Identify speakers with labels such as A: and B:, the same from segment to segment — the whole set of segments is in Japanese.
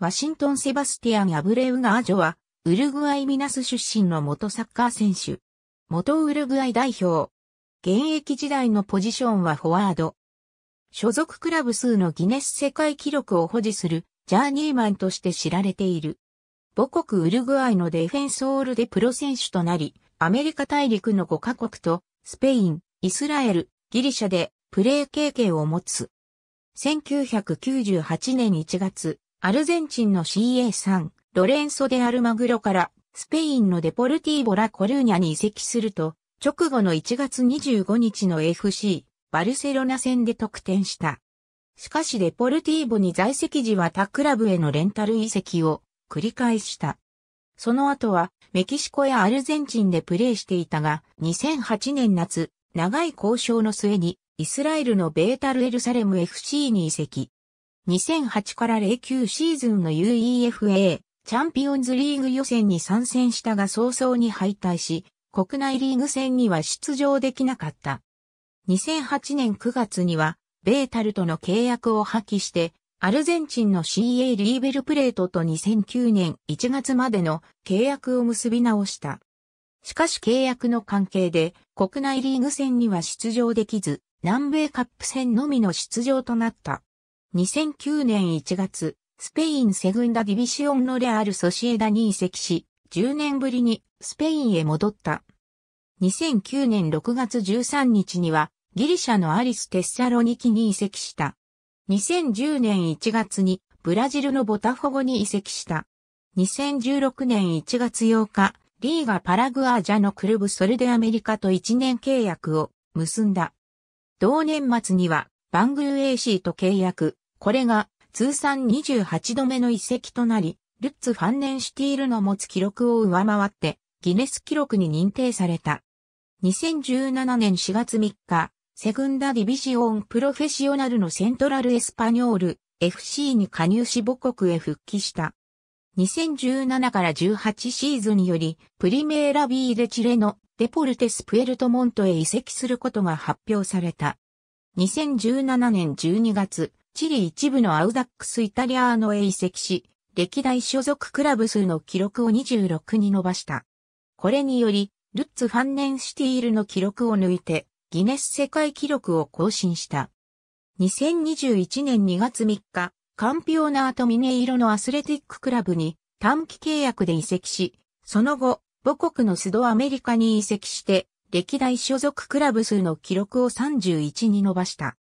A: ワシントン・セバスティアン・アブレウガージョは、ウルグアイ・ミナス出身の元サッカー選手。元ウルグアイ代表。現役時代のポジションはフォワード。所属クラブ数のギネス世界記録を保持するジャーニーマンとして知られている。母国ウルグアイのディフェンスオールでプロ選手となり、アメリカ大陸の5カ国と、スペイン、イスラエル、ギリシャでプレー経験を持つ。1998年1月、アルゼンチンの CA3、ロレンソ・デ・アルマグロから、スペインのデポルティーボ・ラ・コルーニャに移籍すると、直後の1月25日の FC、バルセロナ戦で得点した。しかしデポルティーボに在籍時は他クラブへのレンタル移籍を繰り返した。その後はメキシコやアルゼンチンでプレーしていたが2008年夏長い交渉の末にイスラエルのベータルエルサレム FC に移籍。2008から09シーズンの UEFA チャンピオンズリーグ予選に参戦したが早々に敗退し、国内リーグ戦には出場できなかった。2008年9月には、ベータルとの契約を破棄して、アルゼンチンの CA リーベルプレートと2009年1月までの契約を結び直した。しかし契約の関係で国内リーグ戦には出場できず、南米カップ戦のみの出場となった。2009年1月、スペインセグンダディビシオンのレアル・ソシエダに移籍し、10年ぶりにスペインへ戻った。2009年6月13日には、ギリシャのアリス・テッサロニキに移籍した。2010年1月にブラジルのボタフォゴに移籍した。2016年1月8日、リーガ・パラグアージャのクルブソルでアメリカと1年契約を結んだ。同年末にはバングル AC と契約、これが通算28度目の移籍となり、ルッツ・ファンネンシティールの持つ記録を上回って、ギネス記録に認定された。2017年4月3日、セグンダ・ディビジオン・プロフェッショナルのセントラル・エスパニョール、FC に加入し母国へ復帰した。2017から18シーズンにより、プリメーラビーレ・チレのデポルテス・プエルトモントへ移籍することが発表された。2017年12月、チリ一部のアウダックスイタリアーノへ移籍し、歴代所属クラブ数の記録を26に伸ばした。これにより、ルッツ・ファンネンシティールの記録を抜いて、ギネス世界記録を更新した。2021年2月3日、カンピオナート・ミネイロのアスレティッククラブに短期契約で移籍し、その後、母国のスドアメリカに移籍して、歴代所属クラブ数の記録を31に伸ばした。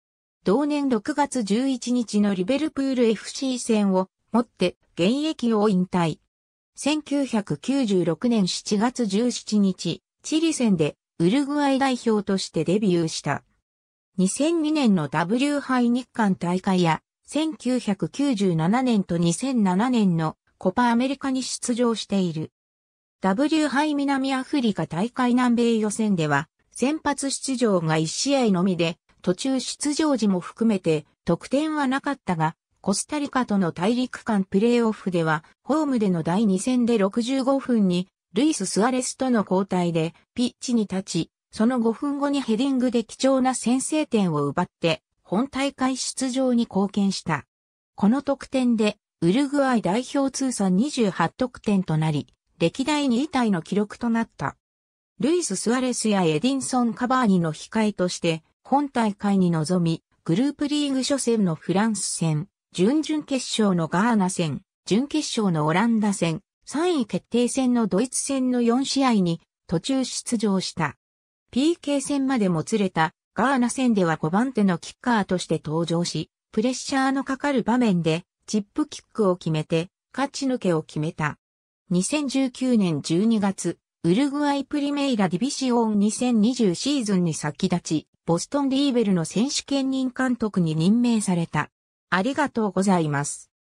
A: 同年6月11日のリベルプール FC 戦をもって現役を引退。1996年7月17日、チリ戦でウルグアイ代表としてデビューした。2002年の W 杯日韓大会や1997年と2007年のコパアメリカに出場している。W 杯南アフリカ大会南米予選では先発出場が1試合のみで途中出場時も含めて得点はなかったが、コスタリカとの大陸間プレーオフでは、ホームでの第2戦で65分に、ルイス・スアレスとの交代でピッチに立ち、その5分後にヘディングで貴重な先制点を奪って、本大会出場に貢献した。この得点で、ウルグアイ代表通算28得点となり、歴代2位タイの記録となった。ルイス・スアレスやエディンソン・カバーニの控えとして、本大会に臨み、グループリーグ初戦のフランス戦、準々決勝のガーナ戦、準決勝のオランダ戦、3位決定戦のドイツ戦の4試合に途中出場した。PK 戦までもつれたガーナ戦では5番手のキッカーとして登場し、プレッシャーのかかる場面でチップキックを決めて勝ち抜けを決めた。2019年12月、ウルグアイプリメイラディビシオン2020シーズンに先立ち、ボストンリーベルの選手兼任監督に任命された。ありがとうございます。